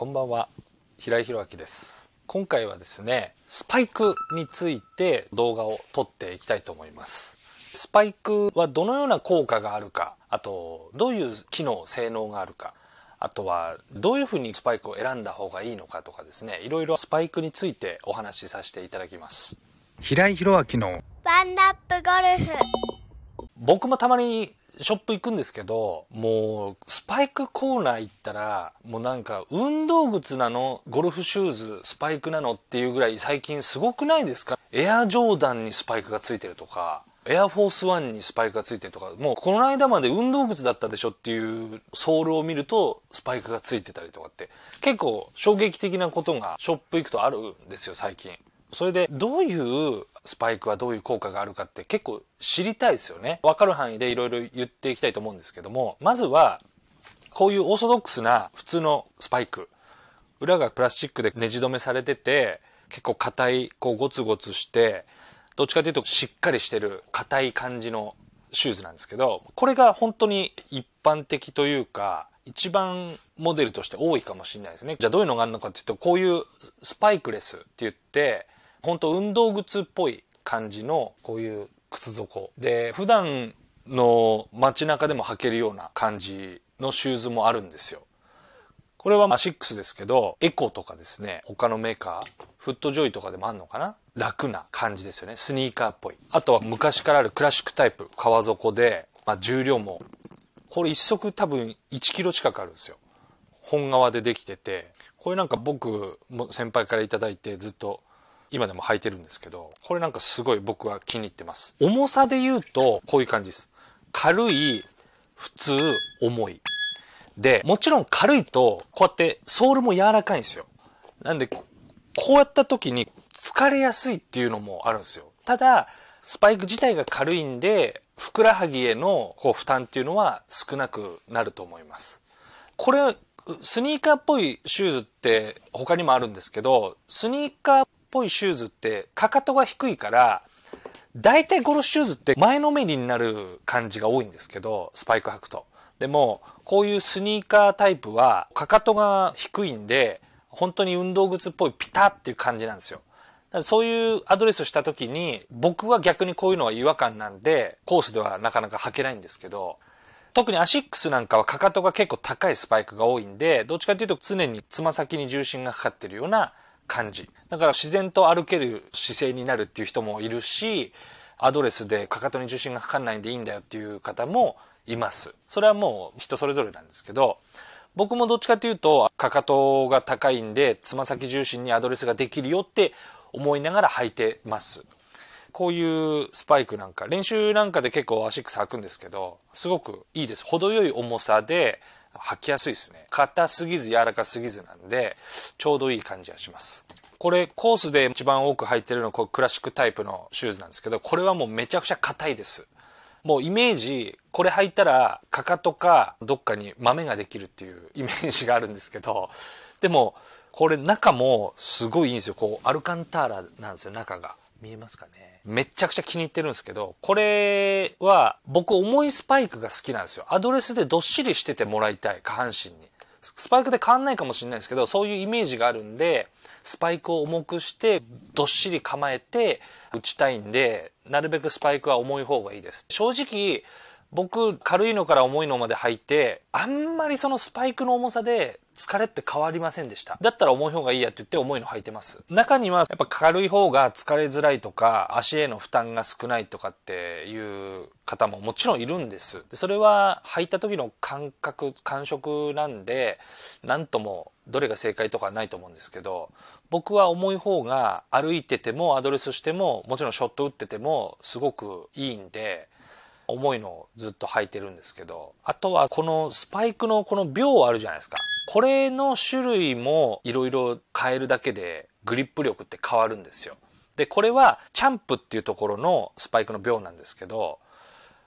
こんばんは平井弘明です今回はですねスパイクについて動画を撮っていきたいと思いますスパイクはどのような効果があるかあとどういう機能性能があるかあとはどういうふうにスパイクを選んだ方がいいのかとかですねいろいろスパイクについてお話しさせていただきます平井弘明のワンナップゴルフ僕もたまにショップ行くんですけど、もう、スパイクコーナー行ったら、もうなんか、運動靴なの、ゴルフシューズ、スパイクなのっていうぐらい最近すごくないですかエアジョーダンにスパイクがついてるとか、エアフォースワンにスパイクがついてるとか、もうこの間まで運動靴だったでしょっていうソールを見るとスパイクがついてたりとかって、結構衝撃的なことがショップ行くとあるんですよ、最近。それでどういうスパイクはどういう効果があるかって結構知りたいですよね。わかる範囲でいろいろ言っていきたいと思うんですけども、まずはこういうオーソドックスな普通のスパイク、裏がプラスチックでねじ止めされてて、結構硬い、こうゴツゴツして、どっちかというとしっかりしてる硬い感じのシューズなんですけど、これが本当に一般的というか、一番モデルとして多いかもしれないですね。じゃあどういうのがあるのかっていうと、こういうスパイクレスって言って、本当運動靴っぽい感じのこういう靴底で普段の街中でも履けるような感じのシューズもあるんですよこれはアシックスですけどエコとかですね他のメーカーフットジョイとかでもあるのかな楽な感じですよねスニーカーっぽいあとは昔からあるクラシックタイプ革底で、まあ、重量もこれ一足多分1キロ近くあるんですよ本革でできててこれなんか僕も先輩から頂いてずっと今でも履いてるんですけど、これなんかすごい僕は気に入ってます。重さで言うと、こういう感じです。軽い、普通、重い。で、もちろん軽いと、こうやってソールも柔らかいんですよ。なんで、こうやった時に疲れやすいっていうのもあるんですよ。ただ、スパイク自体が軽いんで、ふくらはぎへのこう負担っていうのは少なくなると思います。これ、スニーカーっぽいシューズって他にもあるんですけど、スニーカーぽいシューズってかかとが低いから大体ゴルフシューズって前のめりになる感じが多いんですけどスパイク履くと。でもこういうスニーカータイプはかかとが低いんで本当に運動靴っぽいピタっていう感じなんですよ。そういうアドレスした時に僕は逆にこういうのは違和感なんでコースではなかなか履けないんですけど特にアシックスなんかはかかとが結構高いスパイクが多いんでどっちかっていうと常につま先に重心がかかってるような感じ。だから自然と歩ける姿勢になるっていう人もいるし、アドレスでかかとに重心がかかんないんでいいんだよっていう方もいます。それはもう人それぞれなんですけど、僕もどっちかというと、かかとが高いんで、つま先重心にアドレスができるよって思いながら履いてます。こういうスパイクなんか、練習なんかで結構アシックス履くんですけど、すごくいいです。程よい重さで履きやすいですね。硬すぎず柔らかすぎずなんで、ちょうどいい感じがします。これコースで一番多く履いてるのこうクラシックタイプのシューズなんですけど、これはもうめちゃくちゃ硬いです。もうイメージ、これ履いたら、かかとか、どっかに豆ができるっていうイメージがあるんですけど、でも、これ中もすごいいいんですよ。こう、アルカンターラなんですよ、中が。見えますかね。めちゃくちゃ気に入ってるんですけど、これは僕重いスパイクが好きなんですよ。アドレスでどっしりしててもらいたい、下半身に。スパイクで変わんないかもしれないですけど、そういうイメージがあるんで、スパイクを重くして、どっしり構えて打ちたいんで、なるべくスパイクは重い方がいいです。正直、僕、軽いのから重いのまで履いて、あんまりそのスパイクの重さで疲れって変わりませんでした。だったら重い方がいいやって言って重いの履いてます。中にはやっぱ軽い方が疲れづらいとか、足への負担が少ないとかっていう方ももちろんいるんです。でそれは履いた時の感覚、感触なんで、なんともどれが正解とかはないと思うんですけど僕は重い方が歩いててもアドレスしてももちろんショット打っててもすごくいいんで重いのをずっと履いてるんですけどあとはこのスパイクのこの秒あるじゃないですかこれの種類もいろいろ変えるだけでグリップ力って変わるんですよ。でこれはチャンプっていうところのスパイクの秒なんですけど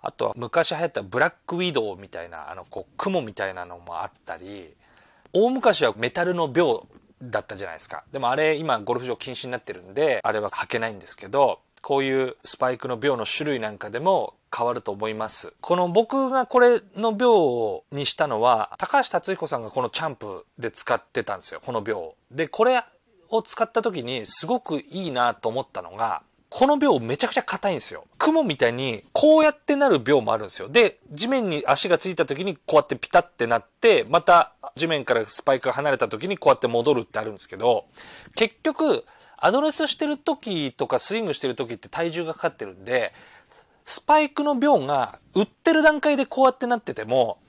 あとは昔流行ったブラックウィドウみたいなあのこう雲みたいなのもあったり大昔はメタルの秒だったじゃないですかでもあれ今ゴルフ場禁止になってるんであれは履けないんですけどこういうスパイクの秒の種類なんかでも変わると思います。この僕がこれの秒にしたのは、高橋達彦さんがこのチャンプで使ってたんですよ、この秒を。で、これを使った時にすごくいいなと思ったのが、この秒めちゃくちゃ硬いんですよ。雲みたいにこうやってなる秒もあるんですよ。で、地面に足がついた時にこうやってピタってなって、また地面からスパイクが離れた時にこうやって戻るってあるんですけど、結局、アドレスしてる時とかスイングしてる時って体重がかかってるんで、スパイクの秒が売ってる段階でこうやってなってても、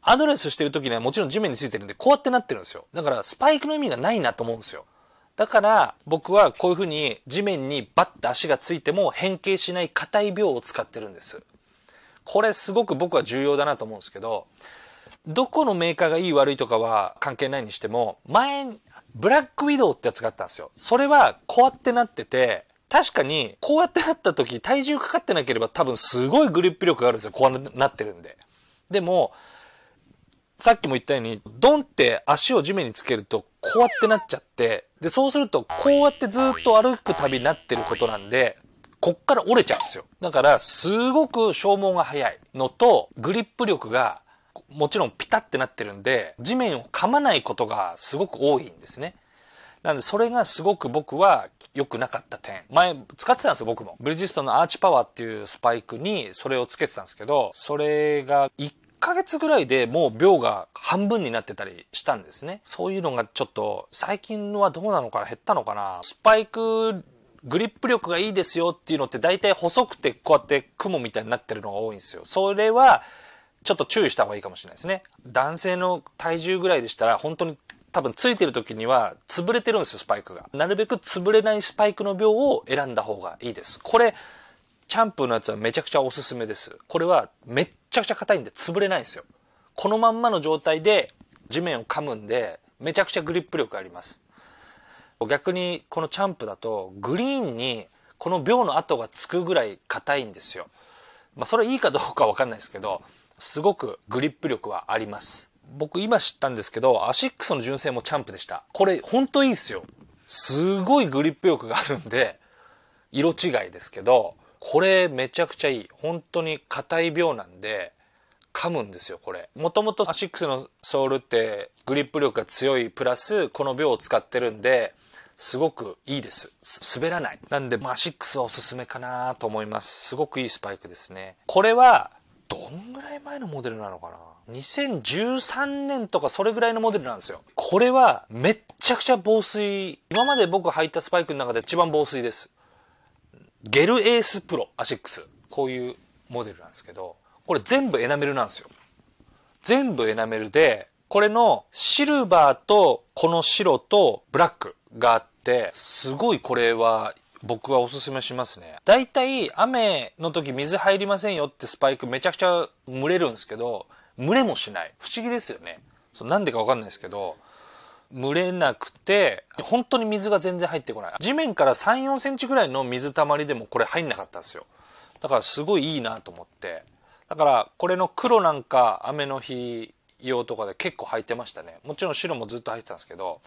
アドレスしてる時にはもちろん地面についてるんで、こうやってなってるんですよ。だからスパイクの意味がないなと思うんですよ。だから僕はこういうふうに地面にバッと足がついても変形しない硬い秒を使ってるんです。これすごく僕は重要だなと思うんですけど、どこのメーカーがいい悪いとかは関係ないにしても、前、ブラックウィドウってやつがあったんですよ。それはこうやってなってて、確かにこうやってなった時体重かかってなければ多分すごいグリップ力があるんですよ。こうなってるんで。でも、さっきも言ったように、ドンって足を地面につけると、こうやってなっちゃって、で、そうすると、こうやってずっと歩く旅になってることなんで、こっから折れちゃうんですよ。だから、すごく消耗が早いのと、グリップ力がもちろんピタってなってるんで、地面を噛まないことがすごく多いんですね。なんで、それがすごく僕は良くなかった点。前、使ってたんですよ、僕も。ブリヂストンのアーチパワーっていうスパイクに、それをつけてたんですけど、それが1ヶ月ぐらいでもう秒が半分になってたりしたんですね。そういうのがちょっと、最近はどうなのかな減ったのかなスパイクグリップ力がいいですよっていうのって大体細くてこうやって雲みたいになってるのが多いんですよ。それはちょっと注意した方がいいかもしれないですね。男性の体重ぐらいでしたら、本当に多分ついてる時には潰れてるんですよ、スパイクが。なるべく潰れないスパイクの量を選んだ方がいいです。これ、チャンプのやつはめちゃくちゃおすすめです。これはめっちゃくちゃ硬いんで潰れないんですよ。このまんまの状態で地面を噛むんで、めちゃくちゃグリップ力あります。逆にこのチャンプだとグリーンにこの秒の跡がつくぐらい硬いんですよ。まあそれいいかどうかわかんないですけど、すごくグリップ力はあります。僕今知ったんですけど、アシックスの純正もチャンプでした。これほんといいっすよ。すごいグリップ力があるんで、色違いですけど、これめちゃくちゃいい。本当に硬い秒なんで、噛むんですよ、これ。もともとアシックスのソールってグリップ力が強いプラス、この秒を使ってるんで、すごくいいです。滑らない。なんで、アシックスはおすすめかなと思います。すごくいいスパイクですね。これは、前のモデルなのかな2013年とかそれぐらいのモデルなんですよこれはめっちゃくちゃ防水今まで僕履いたスパイクの中で一番防水ですゲルエースプロアシックスこういうモデルなんですけどこれ全部エナメルなんですよ全部エナメルでこれのシルバーとこの白とブラックがあってすごいこれは僕はおすすめしますね。だいたい雨の時水入りませんよってスパイクめちゃくちゃ蒸れるんですけど、蒸れもしない。不思議ですよね。そうなんでかわかんないですけど、蒸れなくて、本当に水が全然入ってこない。地面から3、4センチぐらいの水たまりでもこれ入んなかったんですよ。だからすごいいいなと思って。だからこれの黒なんか雨の日用とかで結構履いてましたね。もちろん白もずっと履いてたんですけど、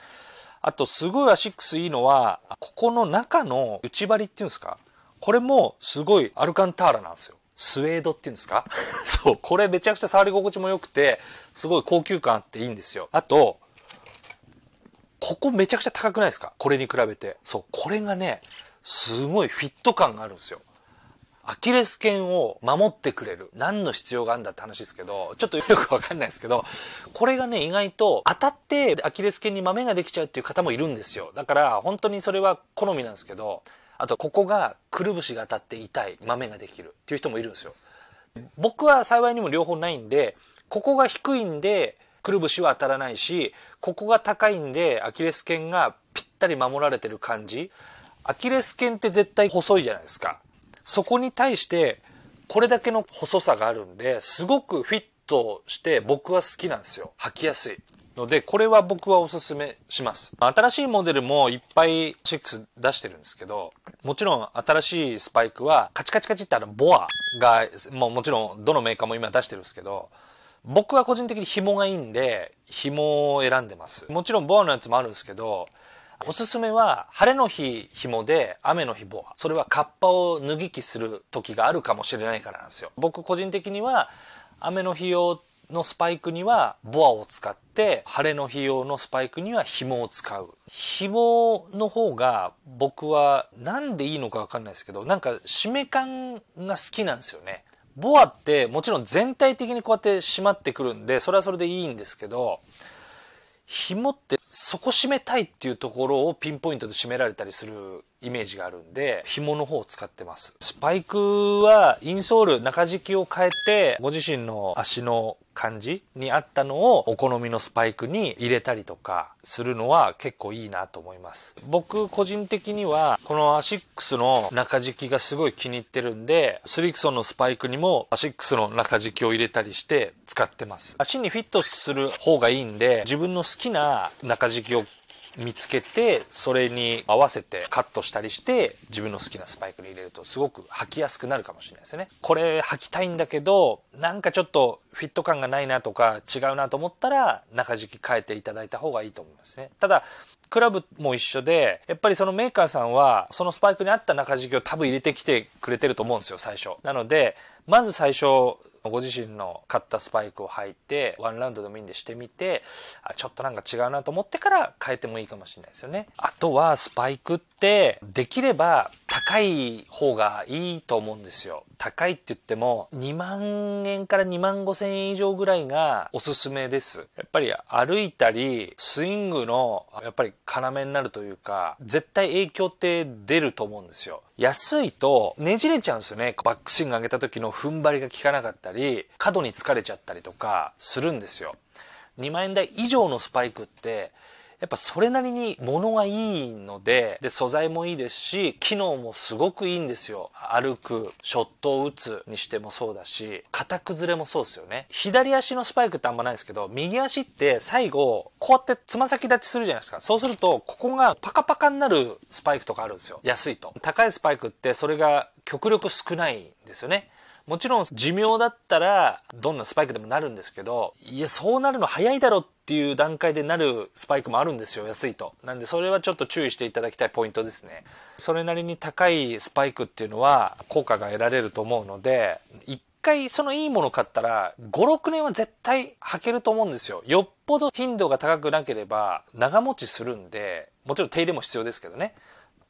あとすごいアシックスいいのはここの中の内張りっていうんですかこれもすごいアルカンターラなんですよスウェードっていうんですか そうこれめちゃくちゃ触り心地も良くてすごい高級感あっていいんですよあとここめちゃくちゃ高くないですかこれに比べてそうこれがねすごいフィット感があるんですよアキレス腱を守ってくれる。何の必要があるんだって話ですけど、ちょっとよくわかんないですけど、これがね、意外と当たってアキレス腱に豆ができちゃうっていう方もいるんですよ。だから、本当にそれは好みなんですけど、あと、ここがくるぶしが当たって痛い、豆ができるっていう人もいるんですよ。僕は幸いにも両方ないんで、ここが低いんで、くるぶしは当たらないし、ここが高いんで、アキレス腱がぴったり守られてる感じ。アキレス腱って絶対細いじゃないですか。そこに対してこれだけの細さがあるんですごくフィットして僕は好きなんですよ履きやすいのでこれは僕はおすすめします新しいモデルもいっぱい6出してるんですけどもちろん新しいスパイクはカチカチカチってあのボアがもうもちろんどのメーカーも今出してるんですけど僕は個人的に紐がいいんで紐を選んでますもちろんボアのやつもあるんですけどおすすめは、晴れの日紐で、雨の日ボア。それはカッパを脱ぎ着する時があるかもしれないからなんですよ。僕個人的には、雨の日用のスパイクにはボアを使って、晴れの日用のスパイクには紐を使う。紐の方が僕は何でいいのかわかんないですけど、なんか締め感が好きなんですよね。ボアってもちろん全体的にこうやって締まってくるんで、それはそれでいいんですけど、紐って底締めたいっていうところをピンポイントで締められたりするイメージがあるんで、紐の方を使ってます。スパイクはインソール中敷きを変えて、ご自身の足の感じに合ったのをお好みのスパイクに入れたりとかするのは結構いいなと思います。僕個人的にはこのアシックスの中敷きがすごい気に入ってるんでスリクソンのスパイクにもアシックスの中敷きを入れたりして使ってます。足にフィットする方がいいんで自分の好きな中敷きを見つけてそれに合わせてカットしたりして自分の好きなスパイクに入れるとすごく履きやすくなるかもしれないですよねこれ履きたいんだけどなんかちょっとフィット感がないなとか違うなと思ったら中敷き変えていただいた方がいいと思いますねただクラブも一緒でやっぱりそのメーカーさんはそのスパイクに合った中敷きを多分入れてきてくれてると思うんですよ最初なのでまず最初ご自身の買ったスパイクを履いてワンラウンドでもいいんでしてみてあちょっとなんか違うなと思ってから変えてもいいかもしれないですよねあとはスパイクってできれば高い方がいいと思うんですよ高いって言っても2万円から2万5千円以上ぐらいがおすすめですやっぱり歩いたりスイングのやっぱり要になるというか絶対影響って出ると思うんですよ安いとねじれちゃうんですよねバックスイング上げた時の踏ん張りが効かなかったり角に疲れちゃったりとかするんですよ2万円台以上のスパイクってやっぱそれなりに物がいいので、で、素材もいいですし、機能もすごくいいんですよ。歩く、ショットを打つにしてもそうだし、型崩れもそうですよね。左足のスパイクってあんまないですけど、右足って最後、こうやってつま先立ちするじゃないですか。そうすると、ここがパカパカになるスパイクとかあるんですよ。安いと。高いスパイクってそれが極力少ないんですよね。もちろん寿命だったらどんなスパイクでもなるんですけどいやそうなるの早いだろっていう段階でなるスパイクもあるんですよ安いとなんでそれはちょっと注意していただきたいポイントですねそれなりに高いスパイクっていうのは効果が得られると思うので1回そのいいもの買ったら56年は絶対履けると思うんですよよっぽど頻度が高くなければ長持ちするんでもちろん手入れも必要ですけどね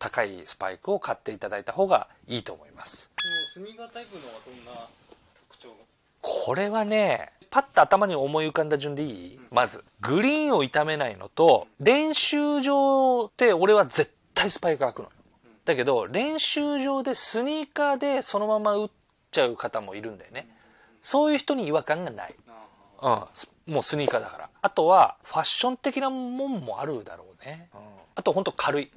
高いスパイクを買っていただいた方がいいと思いますスニーカータイプのはどんな特徴これはねパッと頭に思い浮かんだ順でいい、うん、まずグリーンを傷めないのと練習場って俺は絶対スパイク開くの、うん、だけど練習場でスニーカーでそのまま打っちゃう方もいるんだよね、うん、そういう人に違和感がない、うん、もうスニーカーだからあとはファッション的なもんもあるだろうね、あとほんと軽い、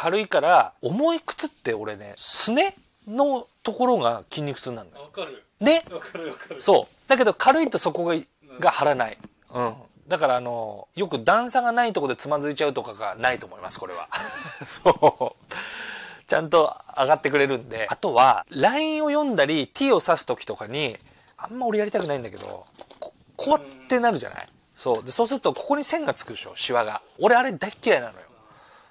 軽いから重い靴って俺ねすねのところが筋肉痛なんだよわかるねわかるわかるそうだけど軽いとそこがが張らないうんだからあのよく段差がないとこでつまずいちゃうとかがないと思いますこれは そうちゃんと上がってくれるんであとは LINE を読んだり T を指す時とかにあんま俺やりたくないんだけどここうってなるじゃないそうでそうするとここに線がつくでしょシワが俺あれ大嫌いなのよ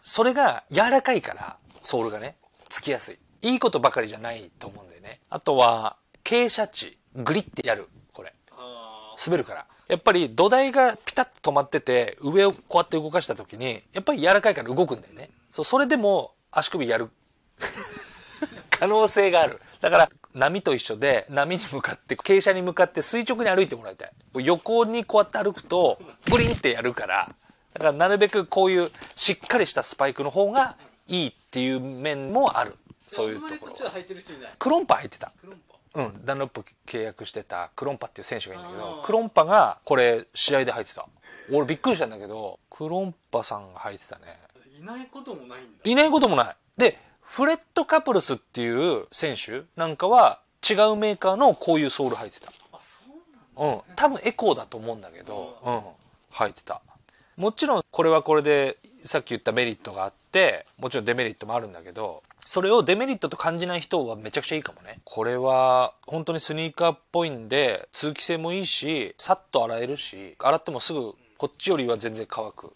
それが柔らかいから、ソールがね、つきやすい。いいことばかりじゃないと思うんだよね。あとは、傾斜地、グリってやる、これ。滑るから。やっぱり土台がピタッと止まってて、上をこうやって動かした時に、やっぱり柔らかいから動くんだよね。そう、それでも足首やる 可能性がある。だから、波と一緒で、波に向かって、傾斜に向かって垂直に歩いてもらいたい。横にこうやって歩くと、プリンってやるから、だからなるべくこういうしっかりしたスパイクの方がいいっていう面もある。そういうところ。クロンパ入ってた。うん、ダンロップ契約してたクロンパっていう選手がいるんだけど、クロンパがこれ試合で入ってた。俺びっくりしたんだけど、クロンパさんが入ってたね。いないこともないんだ。いないこともない。で、フレット・カプルスっていう選手なんかは違うメーカーのこういうソール入ってた。あ、そうなんだ、ね、うん。多分エコーだと思うんだけど、うん。入ってた。もちろんこれはこれでさっき言ったメリットがあってもちろんデメリットもあるんだけどそれをデメリットと感じない人はめちゃくちゃいいかもねこれは本当にスニーカーっぽいんで通気性もいいしさっと洗えるし洗ってもすぐこっちよりは全然乾く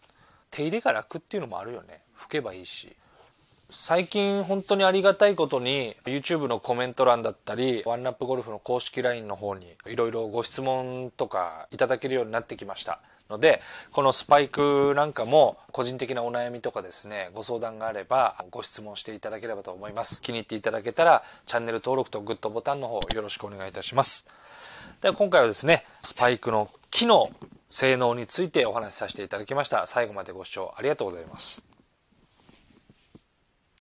手入れが楽っていうのもあるよね拭けばいいし最近本当にありがたいことに YouTube のコメント欄だったりワンナップゴルフの公式 LINE の方にいろいろご質問とかいただけるようになってきましたのでこのスパイクなんかも個人的なお悩みとかですねご相談があればご質問していただければと思います気に入っていただけたらチャンネル登録とグッドボタンの方よろしくお願いいたしますでは今回はですねスパイクの機能性能についてお話しさせていただきました最後までご視聴ありがとうございます